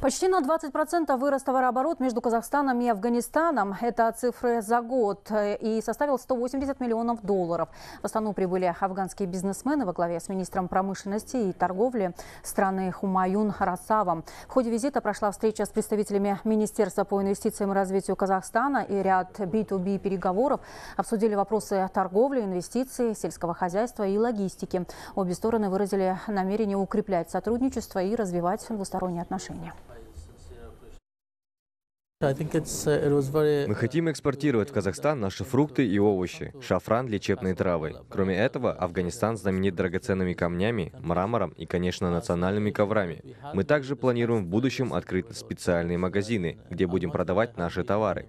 Почти на 20% вырос товарооборот между Казахстаном и Афганистаном. Это цифры за год и составил 180 миллионов долларов. В Астану прибыли афганские бизнесмены во главе с министром промышленности и торговли страны Хумаюн Харасавом. В ходе визита прошла встреча с представителями Министерства по инвестициям и развитию Казахстана и ряд B2B переговоров. Обсудили вопросы торговли, инвестиций, сельского хозяйства и логистики. Обе стороны выразили намерение укреплять сотрудничество и развивать двусторонние отношения. Uh, Мы хотим экспортировать в Казахстан наши фрукты и овощи, шафран, лечебные травы. Кроме этого, Афганистан знаменит драгоценными камнями, мрамором и, конечно, национальными коврами. Мы также планируем в будущем открыть специальные магазины, где будем продавать наши товары.